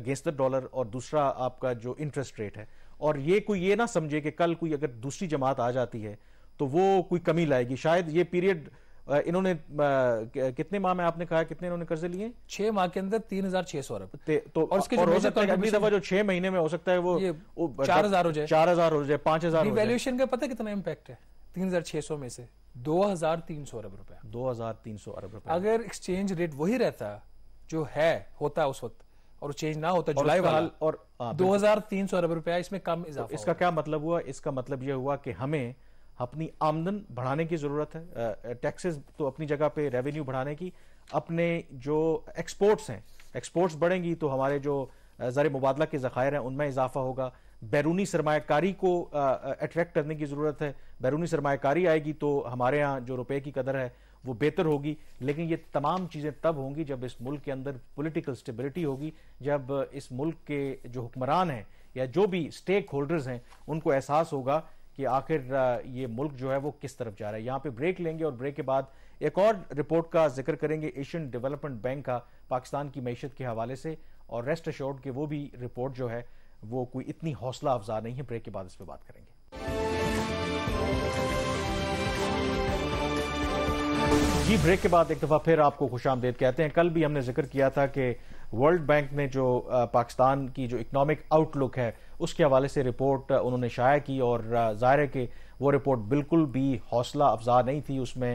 अगेंस्ट द डॉलर और दूसरा आपका जो इंटरेस्ट रेट है और ये कोई ये ना समझे कि कल कोई अगर दूसरी जमात आ जाती है तो वो कोई कमी लाएगी शायद ये पीरियड इन्होंने कितने माह में आपने कहा कितने इन्होंने कर्जे लिए छह माह के अंदर तीन हजार छह सौ अरब तो और उसके और हो सकता है दफा जो छह महीने में हो सकता है वो, वो चार मतलब हजार हो जाए चार हजार हो जाए पांच हजार वैल्यूएशन का पता कितना इम्पैक्ट है तीन हजार छह सौ में से दो हजार तीन सौ अरब रुपया दो हजार तीन सौ अरब रुपया अगर एक्सचेंज रेट वही रहता जो है होता उस वक्त और चेंज ना होता जुलाई वाला और हाँ, दो हजार तीन सौ अरब रुपया इसमें कम तो इजाफा इसका क्या मतलब हुआ इसका मतलब यह हुआ कि हमें अपनी आमदन बढ़ाने की जरूरत है टैक्सेस तो अपनी जगह पे रेवेन्यू बढ़ाने की अपने जो एक्सपोर्ट्स हैं एक्सपोर्ट्स बढ़ेंगी तो हमारे जो ज़र मुबादला के ज़खायर हैं उनमें इजाफा होगा बैरूनी सरमाकारी को अट्रैक्ट करने की ज़रूरत है बैरूनी सरमाकारी आएगी तो हमारे यहाँ जो रुपए की कदर है वो बेहतर होगी लेकिन ये तमाम चीज़ें तब होंगी जब इस मुल्क के अंदर पॉलिटिकल स्टेबिलिटी होगी जब इस मुल्क के जो हुक्मरान हैं या जो भी स्टेक होल्डर्स हैं उनको एहसास होगा कि आखिर ये मुल्क जो है वो किस तरफ जा रहा है यहाँ पे ब्रेक लेंगे और ब्रेक के बाद एक और रिपोर्ट का जिक्र करेंगे एशियन डेवलपमेंट बैंक का पाकिस्तान की मीशत के हवाले से और रेस्ट अशोर्ड के वो भी रिपोर्ट जो है वो कोई इतनी हौसला अफजा नहीं है ब्रेक के बाद इस पर बात करेंगे जी ब्रेक के बाद एक दफा फिर आपको खुश आमदेद कहते हैं कल भी हमने जिक्र किया था कि वर्ल्ड बैंक ने जो पाकिस्तान की जो इकनॉमिक आउटलुक है उसके हवाले से रिपोर्ट उन्होंने शाया की और जाहिर है कि वो रिपोर्ट बिल्कुल भी हौसला अफजा नहीं थी उसमें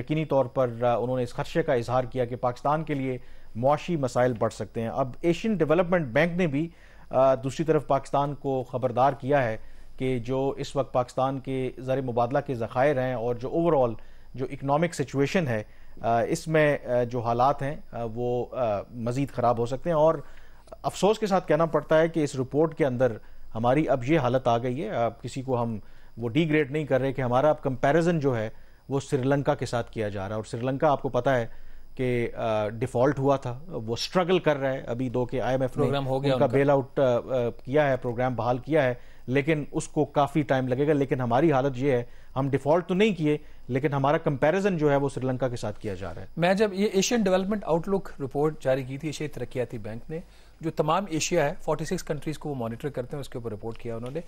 यकीनी तौर पर उन्होंने इस खदशे का इजहार किया कि पाकिस्तान के लिए मुआशी मसाइल बढ़ सकते हैं अब एशियन डेवलपमेंट बैंक ने भी दूसरी तरफ पाकिस्तान को खबरदार किया है कि जो इस वक्त पाकिस्तान के ज़र मुबादला के ज़ख़ायर हैं और जो ओवरऑल जो इकनॉमिक सिचुएशन है इसमें जो हालात हैं वो मज़ीद ख़राब हो सकते हैं और अफसोस के साथ कहना पड़ता है कि इस रिपोर्ट के अंदर हमारी अब ये हालत आ गई है अब किसी को हम वो डिग्रेड नहीं कर रहे कि हमारा अब कंपेरिजन जो है वो श्रीलंका के साथ किया जा रहा है और श्रीलंका आपको पता है कि डिफ़ॉल्ट हुआ था वो स्ट्रगल कर रहा है अभी दो के आईएमएफ प्रोग्राम हो गया उनका बेल आउट किया है प्रोग्राम बहाल किया है लेकिन उसको काफ़ी टाइम लगेगा लेकिन हमारी हालत ये है हम डिफॉल्ट तो नहीं किए लेकिन हमारा कंपैरिजन जो है वो श्रीलंका के साथ किया जा रहा है मैं जब ये एशियन डेवलपमेंट आउटलुक रिपोर्ट जारी की थी एशियाई तरक्याती बैंक ने जो तमाम एशिया है 46 कंट्रीज को वो मॉनिटर करते हैं उसके ऊपर रिपोर्ट किया उन्होंने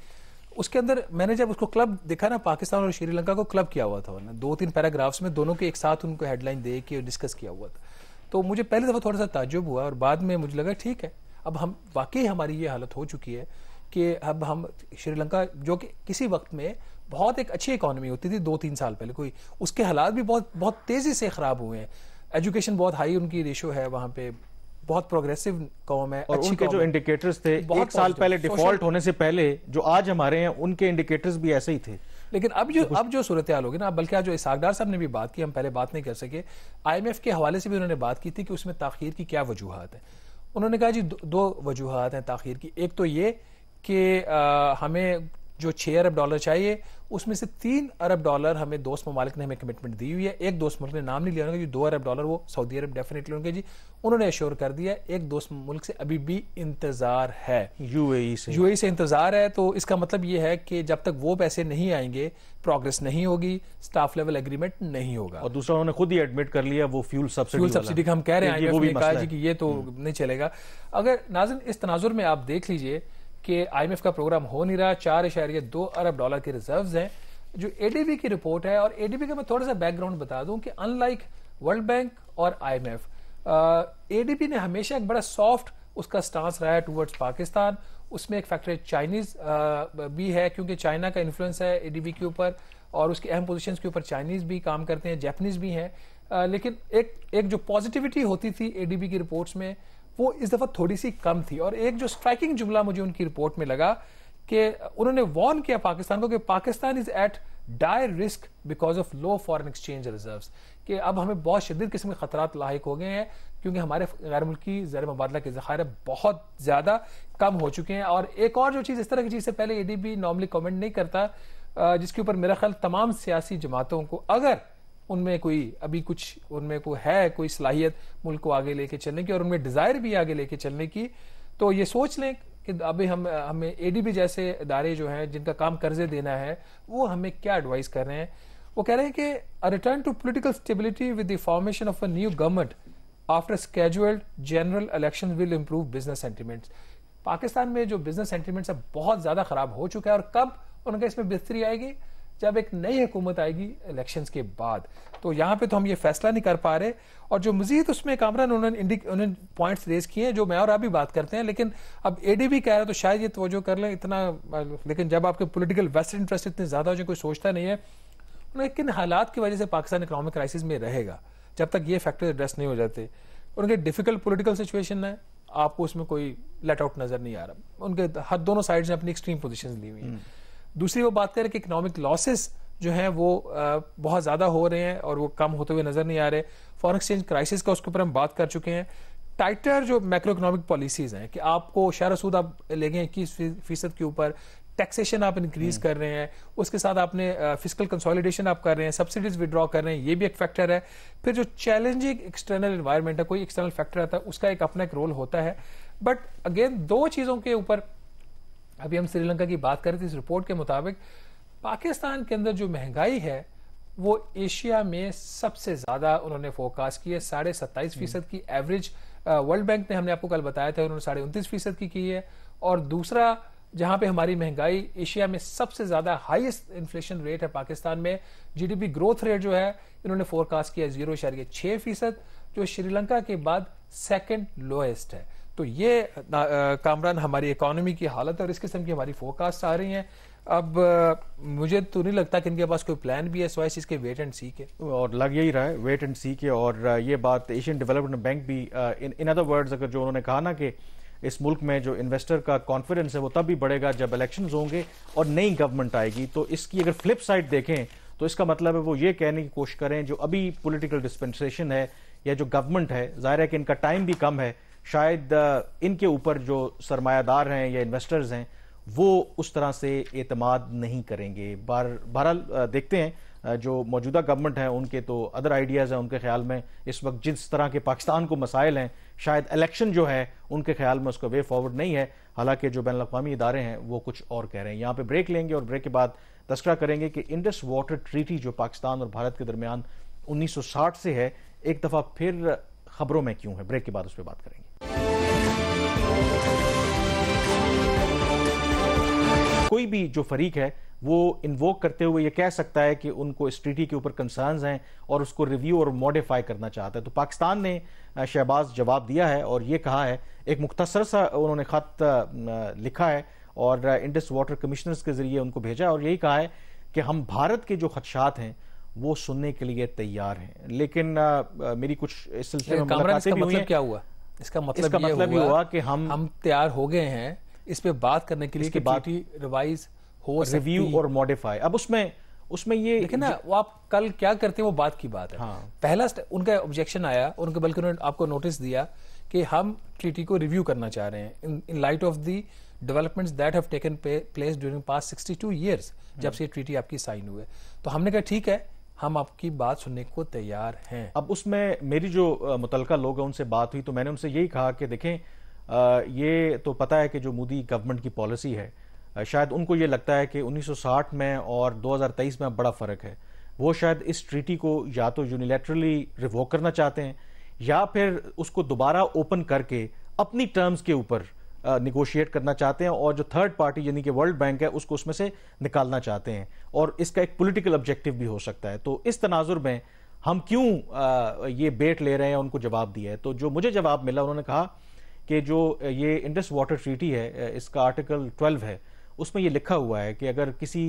उसके अंदर मैंने जब उसको क्लब देखा ना पाकिस्तान और श्रीलंका को क्लब किया हुआ था उन्होंने दो तीन पैराग्राफ्स में दोनों के एक साथ उनको हेडलाइन दे के डिस्कस किया हुआ था तो मुझे पहले दफ़ा थोड़ा सा ताजुब हुआ और बाद में मुझे लगा ठीक है अब हम वाकई हमारी ये हालत हो चुकी है कि अब हम श्रीलंका जो कि किसी वक्त में बहुत एक अच्छी इकोनॉमी होती थी दो तीन साल पहले कोई उसके हालात भी बहुत बहुत तेज़ी से ख़राब हुए हैं एजुकेशन बहुत हाई उनकी रेशो है वहाँ पे बहुत प्रोग्रेसिव कौम है और उनके जो इंडिकेटर्स थे एक साल पहले डिफॉल्ट होने से पहले जो आज हमारे हैं उनके इंडिकेटर्स भी ऐसे ही थे लेकिन अब जो तो अब जो सूरत हाल होगी ना बल्कि आज जो इसाकदार साहब ने भी बात की हम पहले बात नहीं कर सके आईएमएफ के हवाले से भी उन्होंने बात की थी कि उसमें ताखिर की क्या वजूहत है उन्होंने कहा जी दो वजूहत हैं ताखिर की एक तो ये कि हमें जो छः अरब डॉलर चाहिए उसमें से तीन अरब डॉलर हमें दोस्त ममालिक ने हमें कमिटमेंट दी हुई है एक दोस्त मुल्क ने नाम नहीं लिया होगा जो दो अरब डॉलर वो सऊदी अरब डेफिनेटली होंगे जी उन्होंने एश्योर कर दिया एक दोस्त मुल्क से अभी भी इंतजार है यूएई से यूएई से इंतजार है तो इसका मतलब ये है कि जब तक वो पैसे नहीं आएंगे प्रोग्रेस नहीं होगी स्टाफ लेवल एग्रीमेंट नहीं होगा और दूसरा उन्होंने खुद ही एडमिट कर लिया वो फ्यूल सब्सिडी फ्यूल सब्सिडी का हम कह रहे हैं कि ये तो हम्म। नहीं चलेगा अगर नाजन इस तनाजुर में आप देख लीजिए कि आई का प्रोग्राम हो नहीं रहा चार इशारे दो अरब डॉलर के रिजर्व हैं जो एडीबी की रिपोर्ट है और एडीबी का मैं थोड़ा सा बैकग्राउंड बता दूं कि अनलाइक वर्ल्ड बैंक और आईएमएफ एडीबी ने हमेशा एक बड़ा सॉफ्ट उसका स्टांस रहा है टूवर्ड्स पाकिस्तान उसमें एक फैक्टर चाइनीज भी है क्योंकि चाइना का इन्फ्लुएंस है एडीबी के ऊपर और उसके अहम पोजिशन के ऊपर चाइनीज भी काम करते हैं जैपनीज भी हैं लेकिन एक एक जो पॉजिटिविटी होती थी एडीबी की रिपोर्ट्स में वो इस दफ़ा थोड़ी सी कम थी और एक जो स्ट्राइकिंग जुमला मुझे उनकी रिपोर्ट में लगा कि उन्होंने वार्न किया पाकिस्तान को कि Pakistan is at dire risk because of low foreign exchange reserve कि अब हमें बहुत शदीद किस्म के खतरा लाक हो गए हैं क्योंकि हमारे गैर मुल्की जैर मुबादला के जखायरे बहुत ज़्यादा कम हो चुके हैं और एक और जो चीज़ इस तरह की चीज़ से पहले A D B normally comment नहीं करता जिसके ऊपर मेरा ख्याल तमाम सियासी जमातों को अगर उनमें कोई अभी कुछ उनमें को है कोई सलाहियत मुल्क को आगे लेके चलने की और उनमें डिज़ायर भी आगे लेके चलने की तो ये सोच लें कि अभी हम हमें एडीबी जैसे इदारे जो हैं जिनका काम कर्जे देना है वो हमें क्या एडवाइस कर रहे हैं वो कह रहे हैं कि return to political stability with the formation of a new government after scheduled general election will improve business sentiments Pakistan में जो बिजनेस सेंटिमेंट्स है बहुत ज़्यादा ख़राब हो चुका है और कब उनका इसमें बेहतरी आएगी जब एक नई हुकूमत आएगी इलेक्शन के बाद तो यहाँ पे तो हम ये फैसला नहीं कर पा रहे और जो मजीद उसमें कामरान उन्होंने पॉइंट्स रेज किए हैं जो मैं और आप भी बात करते हैं लेकिन अब ए डी भी कह रहा है तो शायद ये तोजो कर लें इतना लेकिन जब आपके पोलिटिकल वेस्ट इंटरेस्ट इतने ज़्यादा हो जाए कोई सोचता नहीं है लेकिन हालात की वजह से पाकिस्तान इकोनॉमिक क्राइसिस में रहेगा जब तक ये फैक्टर एड्रेस नहीं हो जाते उनके डिफिकल्ट पोलिटिकल सिचुएशन है आपको उसमें कोई लेट आउट नज़र नहीं आ रहा उनके हर दोनों साइड ने अपनी एक्सट्रीम पोजिशन ली हुई है हम्म। दूसरी वो बात करें कि इकनॉमिक लॉसेस जो हैं वो बहुत ज़्यादा हो रहे हैं और वो कम होते हुए नज़र नहीं आ रहे फॉरन एक्सचेंज क्राइसिस का उसके ऊपर हम बात कर चुके हैं टाइटर जो मैक्रो इकोनॉमिक पॉलिसीज़ हैं कि आपको शहर सूद आप ले गए इक्कीस फीसद के ऊपर टैक्सेशन आप इंक्रीज हम्म। कर रहे हैं उसके साथ आपने फिजिकल कंसोलिडेशन आप कर रहे हैं सब्सिडीज विड्रॉ कर रहे हैं ये भी एक फैक्टर है फिर जो चैलेंजिंग एक्सटर्नल इन्वायरमेंट है कोई एक्सटर्नल फैक्टर आता है उसका एक अपना एक रोल होता है बट अगेन दो चीज़ों के ऊपर अभी हम श्रीलंका की बात करें तो इस रिपोर्ट के मुताबिक पाकिस्तान के अंदर जो महंगाई है वो एशिया में सबसे ज्यादा उन्होंने फोरकास्ट की है साढ़े सत्ताईस हम्म। फीसद की एवरेज वर्ल्ड बैंक ने हमने आपको कल बताया था उन्होंने साढ़े उनतीस फीसद की की है और दूसरा जहां पे हमारी महंगाई एशिया में सबसे ज्यादा हाईएस्ट इन्फ्लेशन रेट है पाकिस्तान में जीडीपी ग्रोथ रेट जो है इन्होंने फोरकास्ट किया जीरो इशारिया छह फीसद जो श्रीलंका के बाद सेकेंड लोएस्ट है तो ये कामरान हमारी इकोनॉमी की हालत है और इस किस्म की हमारी फोरकास्ट आ रही हैं अब मुझे तो नहीं लगता कि इनके पास कोई प्लान भी है सो इसके वेट एंड सी के और लग यही रहा है वेट एंड सी के और ये बात एशियन डेवलपमेंट बैंक भी इन इन अदर वर्ड्स अगर जो उन्होंने कहा ना कि इस मुल्क में जो इन्वेस्टर का कॉन्फिडेंस है वो तब भी बढ़ेगा जब इलेक्शन होंगे और नई गवर्नमेंट आएगी तो इसकी अगर फ्लिप साइड देखें तो इसका मतलब है वो ये कहने की कोशिश करें जो अभी पोलिटिकल डिस्पेंसेशन है या जो गवर्नमेंट है जाहिर है कि इनका टाइम भी कम है शायद इनके ऊपर जो सरमायादार हैं या इन्वेस्टर्स हैं वो उस तरह से एतमाद नहीं करेंगे बहरहाल देखते हैं जो मौजूदा गवर्नमेंट है उनके तो अदर आइडियाज़ हैं उनके ख्याल में इस वक्त जिस तरह के पाकिस्तान को मसाइल हैं शायद इलेक्शन जो है उनके ख्याल में उसका वे फॉरवर्ड नहीं है हालांकि जो बैन अवी इदारे हैं वो कुछ और कह रहे हैं यहाँ पे ब्रेक लेंगे और ब्रेक के बाद तस्करा करेंगे कि इंडस वाटर ट्रीटी जो पाकिस्तान और भारत के दरमियान 1960 से है एक दफ़ा फिर खबरों में क्यों है ब्रेक के बाद उस पर बात करेंगे कोई भी जो फरीक है वो इन्वोक करते हुए ये कह सकता है कि उनको इस ट्रीटी के ऊपर कंसर्न्स हैं और उसको रिव्यू और मॉडिफाई करना चाहता है तो पाकिस्तान ने शहबाज जवाब दिया है और ये कहा है एक मुख्तसर सा उन्होंने ख़त लिखा है और इंडस वाटर कमिश्नर्स के ज़रिए उनको भेजा और यही कहा है कि हम भारत के जो खदशात हैं वो सुनने के लिए तैयार हैं लेकिन आ, मेरी कुछ इस सिलसिले में मतलब क्या हुआ इसका मतलब इसका मतलब हुआ, हुआ कि हम हम तैयार हो गए हैं इस पर बात करने के लिए रिवाइज हो रिव्यू और मॉडिफाई अब उसमें उसमें ये लेकिन ना वो आप कल क्या करते हैं वो बात की बात है हाँ। पहला उनका ऑब्जेक्शन आया उनके बल्कि उन्होंने आपको नोटिस दिया कि हम ट्रीटी को रिव्यू करना चाह रहे हैं in light of the developments that have taken place during past 62 years जब से ट्रीटी आपकी साइन हुए तो हमने कहा ठीक है हम आपकी बात सुनने को तैयार हैं अब उसमें मेरी जो मुतलका लोग हैं उनसे बात हुई तो मैंने उनसे यही कहा कि देखें ये तो पता है कि जो मोदी गवर्नमेंट की पॉलिसी है शायद उनको ये लगता है कि 1960 में और 2023 में बड़ा फ़र्क है वो शायद इस ट्रीटी को या तो यूनिलेटरली रिवोक करना चाहते हैं या फिर उसको दोबारा ओपन करके अपनी टर्म्स के ऊपर निगोशिएट करना चाहते हैं और जो थर्ड पार्टी यानी कि वर्ल्ड बैंक है उसको उसमें से निकालना चाहते हैं और इसका एक पॉलिटिकल ऑब्जेक्टिव भी हो सकता है तो इस तनाजुर में हम क्यों ये बेट ले रहे हैं उनको जवाब दिया है तो जो मुझे जवाब मिला उन्होंने कहा कि जो ये इंडस वाटर ट्रीटी है इसका आर्टिकल 12 है उसमें ये लिखा हुआ है कि अगर किसी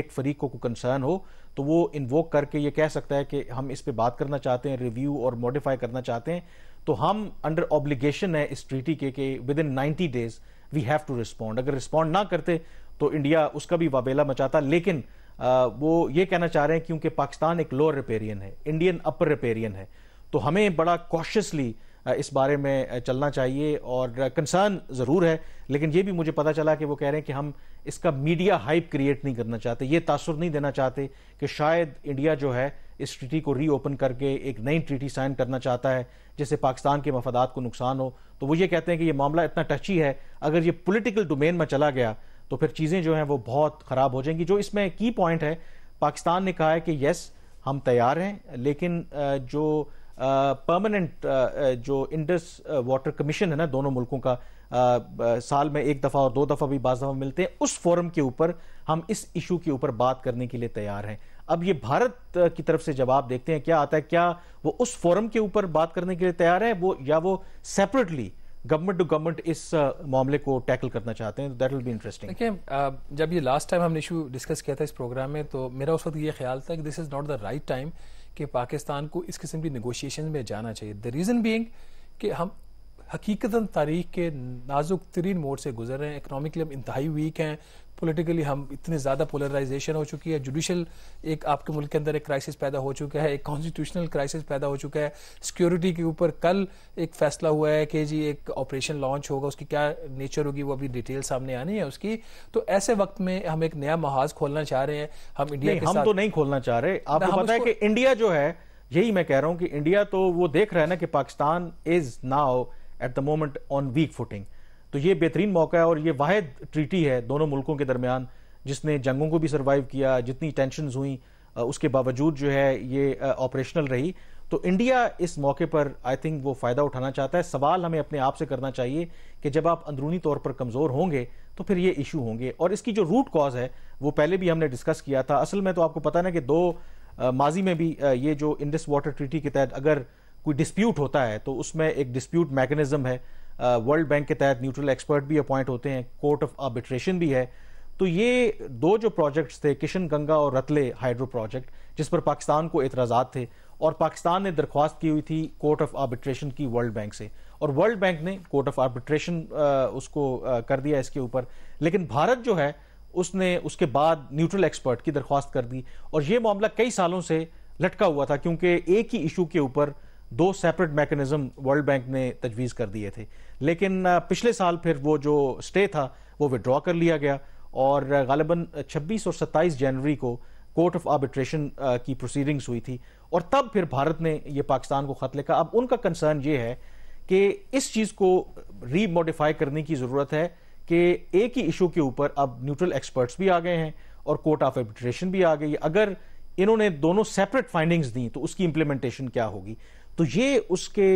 एक फरीक को कंसर्न हो तो वो इन्वोक करके ये कह सकता है कि हम इस पर बात करना चाहते हैं रिव्यू और मॉडिफाई करना चाहते हैं तो हम अंडर ऑब्लिगेशन है इस ट्रीटी के कि within ninety days we have to respond अगर रिस्पॉन्ड ना करते तो इंडिया उसका भी वाबेला मचाता लेकिन आ, वो ये कहना चाह रहे हैं क्योंकि पाकिस्तान एक लोअर रिपेरियन है इंडियन अपर रिपेरियन है तो हमें बड़ा कॉशियसली इस बारे में चलना चाहिए और कंसर्न ज़रूर है लेकिन ये भी मुझे पता चला कि वो कह रहे हैं कि हम इसका मीडिया हाइप क्रिएट नहीं करना चाहते ये तासर नहीं देना चाहते कि शायद इंडिया जो है इस ट्रीटी को रीओपन करके एक नई ट्रीटी साइन करना चाहता है जिससे पाकिस्तान के मफादात को नुकसान हो तो वो ये कहते हैं कि ये मामला इतना टची है अगर ये पोलिटिकल डोमेन में चला गया तो फिर चीज़ें जो हैं वो बहुत ख़राब हो जाएंगी जो इसमें की पॉइंट है पाकिस्तान ने कहा है कि यस हम तैयार हैं लेकिन जो परमानेंट जो इंडस वाटर कमीशन है ना दोनों मुल्कों का आ, साल में एक दफ़ा और दो दफ़ा भी बाज दफ़ा मिलते हैं उस फोरम के ऊपर हम इस इशू के ऊपर बात करने के लिए तैयार हैं अब ये भारत की तरफ से जवाब देखते हैं क्या आता है क्या वो उस फोरम के ऊपर बात करने के लिए तैयार है वो या वो सेपरेटली गवर्नमेंट टू गवर्नमेंट इस मामले को टैकल करना चाहते हैं दैट विल बी इंटरेस्टिंग देखिए जब ये लास्ट टाइम हमने इशू डिस्कस किया था इस प्रोग्राम में तो मेरा उस वक्त ये ख्याल था कि this is not the right time कि पाकिस्तान को इस किस्म की नगोशिएशन में जाना चाहिए द रीज़न बींग कि हम हकीकता तारीख के नाजुक तरीन मोड से गुजर रहे हैं इकनॉमिकली हम इंतहाई वीक हैं पोलिटिकली हम इतने ज़्यादा पोलराइजेशन हो चुकी है जुडिशल एक आपके मुल्क के अंदर एक क्राइसिस पैदा हो चुका है एक कॉन्स्टिट्यूशनल क्राइसिस पैदा हो चुका है सिक्योरिटी के ऊपर कल एक फैसला हुआ है कि जी एक ऑपरेशन लॉन्च होगा उसकी क्या नेचर होगी वो अभी डिटेल सामने आनी है उसकी तो ऐसे वक्त में हम एक नया महाज खोलना चाह रहे हैं हम इंडिया के हम साथ... तो नहीं खोलना चाह रहे आपको पता है कि इंडिया जो है यही मैं कह रहा हूँ कि इंडिया तो वो देख रहा है ना कि Pakistan is now at the moment on weak footing तो ये बेहतरीन मौका है और ये वाद ट्रीटी है दोनों मुल्कों के दरमियान जिसने जंगों को भी सर्वाइव किया जितनी टेंशन हुई उसके बावजूद जो है ये ऑपरेशनल रही तो इंडिया इस मौके पर आई थिंक वो फ़ायदा उठाना चाहता है सवाल हमें अपने आप से करना चाहिए कि जब आप अंदरूनी तौर पर कमज़ोर होंगे तो फिर ये इशू होंगे और इसकी जो रूट कॉज है वो पहले भी हमने डिस्कस किया था असल में तो आपको पता ना कि दो माजी में भी ये जो इंडस वाटर ट्रीटी के तहत अगर कोई डिस्प्यूट होता है तो उसमें एक डिस्प्यूट मैकेनिज्म है वर्ल्ड बैंक के तहत न्यूट्रल एक्सपर्ट भी अपॉइंट होते हैं कोर्ट ऑफ आर्बिट्रेशन भी है तो ये दो जो प्रोजेक्ट्स थे किशन गंगा और रतले हाइड्रो प्रोजेक्ट जिस पर पाकिस्तान को एतराज़ात थे और पाकिस्तान ने दरख्वास्त की हुई थी कोर्ट ऑफ आर्बिट्रेशन की वर्ल्ड बैंक से और वर्ल्ड बैंक ने कोर्ट ऑफ आर्बिट्रेशन उसको कर दिया इसके ऊपर लेकिन भारत जो है उसने उसके बाद न्यूट्रल एक्सपर्ट की दरख्वास्त कर दी और ये मामला कई सालों से लटका हुआ था क्योंकि एक ही इशू के ऊपर दो सेपरेट मैकेनिज्म वर्ल्ड बैंक ने तजवीज़ कर दिए थे लेकिन पिछले साल फिर वो जो स्टे था वो विड्रॉ कर लिया गया और गालिबा छब्बीस और सत्ताईस जनवरी को कोर्ट ऑफ आर्बिट्रेशन की प्रोसीडिंग्स हुई थी और तब फिर भारत ने ये पाकिस्तान को ख़त लिखा अब उनका कंसर्न ये है कि इस चीज़ को रीमोडिफाई करने की ज़रूरत है कि एक ही इशू के ऊपर अब न्यूट्रल एक्सपर्ट्स भी आ गए हैं और कोर्ट ऑफ आर्बिट्रेशन भी आ गई अगर इन्होंने दोनों सेपरेट फाइंडिंग्स दी तो उसकी इम्प्लीमेंटेशन क्या होगी तो ये उसके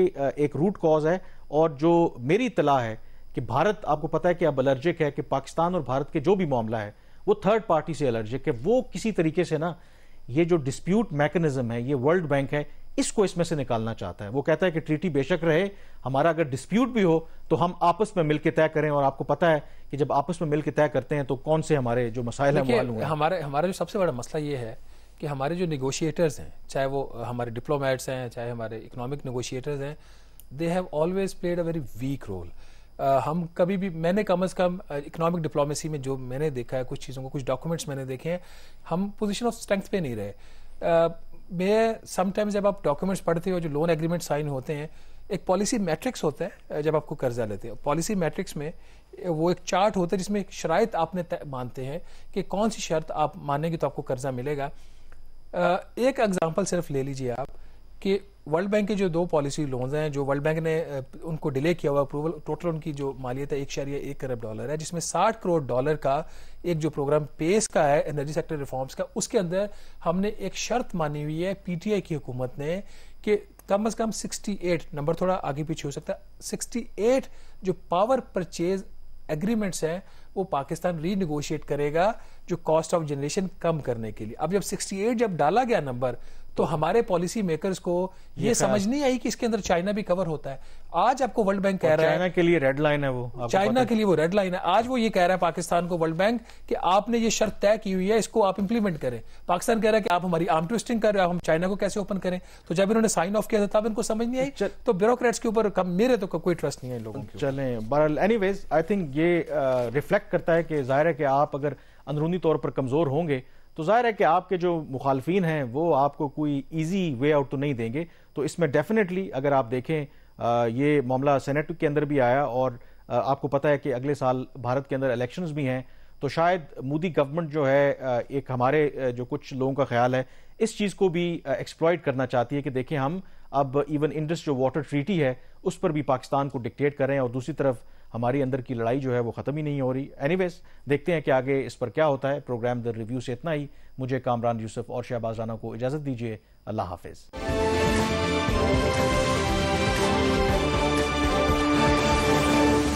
एक रूट कॉज है और जो मेरी इतला है कि भारत आपको पता है कि अब एलर्जिक है कि पाकिस्तान और भारत के जो भी मामला है वो थर्ड पार्टी से एलर्जिक है वो किसी तरीके से ना ये जो डिस्प्यूट मैकेनिज्म है ये वर्ल्ड बैंक है इसको इसमें से निकालना चाहता है वो कहता है कि ट्रीटी बेशक रहे हमारा अगर डिस्प्यूट भी हो तो हम आपस में मिलकर तय करें और आपको पता है कि जब आपस में मिलकर तय करते हैं तो कौन से हमारे जो मसाइल हैं हमारे हमारा जो सबसे बड़ा मसला ये है कि हमारे जो निगोशिएटर्स हैं चाहे वो हमारे डिप्लोमेट्स हैं चाहे हमारे इकोनॉमिक निगोशिएटर्स हैं they have always played a very weak role हम कभी भी मैंने कम अज़ कम इकोनॉमिक डिप्लोमेसी में जो मैंने देखा है कुछ चीज़ों को कुछ डॉक्यूमेंट्स मैंने देखे हैं हम पोजिशन ऑफ स्ट्रेंथ पे नहीं रहे मे समटाइम्स जब आप डॉक्यूमेंट्स पढ़ते हो जो लोन एग्रीमेंट साइन होते हैं एक पॉलिसी मैट्रिक्स होता है जब आपको कर्जा लेते हैं पॉलिसी मैट्रिक्स में वो एक चार्ट होता है जिसमें एक शरात आपने मानते हैं कि कौन सी शर्त आप मानेंगे तो आपको कर्जा मिलेगा एक एग्जांपल सिर्फ ले लीजिए आप कि वर्ल्ड बैंक के जो दो पॉलिसी लोन्स हैं जो वर्ल्ड बैंक ने उनको डिले किया हुआ अप्रूवल टोटल उनकी जो मालियत है एक या एक अरब डॉलर है जिसमें 60 करोड़ डॉलर का एक जो प्रोग्राम पेस का है एनर्जी सेक्टर रिफॉर्म्स का उसके अंदर हमने एक शर्त मानी हुई है पीटीआई की हुकूमत ने कि कम अज कम सिक्सटी नंबर थोड़ा आगे पीछे हो सकता है सिक्सटी जो पावर परचेज एग्रीमेंट्स हैं वो पाकिस्तान रीनिगोशिएट करेगा जो कॉस्ट ऑफ जनरेशन कम करने के लिए अब जब 68 जब डाला गया नंबर तो हमारे पॉलिसी मेकर्स को ये, ये समझ नहीं आई कि इसके अंदर चाइना भी कवर होता है आज आपको वर्ल्ड बैंक कह रहा है चाइना के लिए रेड लाइन है वो चाइना के लिए वो रेड लाइन है आज वो ये कह रहा है पाकिस्तान को वर्ल्ड बैंक कि आपने ये शर्त तय की हुई है इसको आप इंप्लीमेंट करें पाकिस्तान कह रहा है कि आप हमारी आर्म ट्विस्टिंग कर रहे हो आप हम चाइना को कैसे ओपन करें तो जब इन्होंने साइन ऑफ किया था तब इनको समझ नहीं आई तो ब्यूरोक्रेट्स के ऊपर मेरे तो कोई ट्रस्ट नहीं है लोगों को चले बहरहाल एनी आई थिंक ये रिफ्लेक्ट uh, करता है कि जाहिर है कि आप अगर अंदरूनी तौर पर कमजोर होंगे तो जाहिर है कि आपके जो मुखालफी हैं वो आपको कोई ईजी वे आउट तो नहीं देंगे तो इसमें डेफिनेटली अगर आप देखें आ, ये मामला सेनेट के अंदर भी आया और आ, आपको पता है कि अगले साल भारत के अंदर इलेक्शंस भी हैं तो शायद मोदी गवर्नमेंट जो है एक हमारे जो कुछ लोगों का ख्याल है इस चीज़ को भी एक्सप्लॉयट करना चाहती है कि देखें हम अब इवन इंडस जो वाटर ट्रीटी है उस पर भी पाकिस्तान को डिक्टेट करें और दूसरी तरफ हमारी अंदर की लड़ाई जो है वो ख़त्म ही नहीं हो रही एनीवेज देखते हैं कि आगे इस पर क्या होता है प्रोग्राम द रिव्यू से इतना ही मुझे कामरान यूसुफ और शहबाज राना को इजाज़त दीजिए अल्लाह हाफिज़